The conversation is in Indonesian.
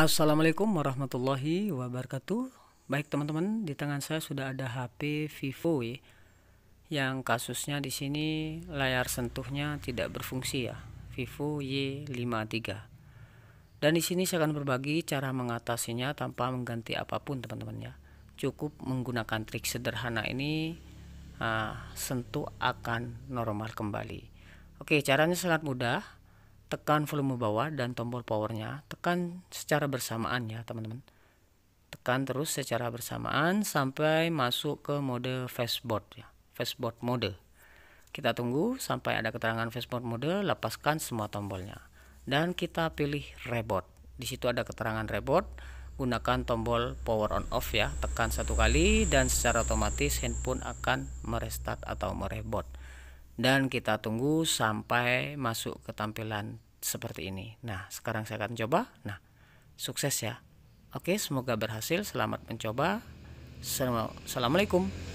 Assalamualaikum warahmatullahi wabarakatuh. Baik teman-teman, di tangan saya sudah ada HP Vivo ya, yang kasusnya di sini layar sentuhnya tidak berfungsi ya, Vivo Y53. Dan di sini saya akan berbagi cara mengatasinya tanpa mengganti apapun teman-teman ya. Cukup menggunakan trik sederhana ini, uh, sentuh akan normal kembali. Oke, caranya sangat mudah tekan volume bawah dan tombol powernya tekan secara bersamaan ya teman-teman tekan terus secara bersamaan sampai masuk ke mode fastboard ya fastboard mode kita tunggu sampai ada keterangan fastboard mode lepaskan semua tombolnya dan kita pilih reboot di situ ada keterangan reboot gunakan tombol power on off ya tekan satu kali dan secara otomatis handphone akan merestart atau mereboot dan kita tunggu sampai masuk ke tampilan seperti ini nah sekarang saya akan coba nah sukses ya oke semoga berhasil selamat mencoba Assalamualaikum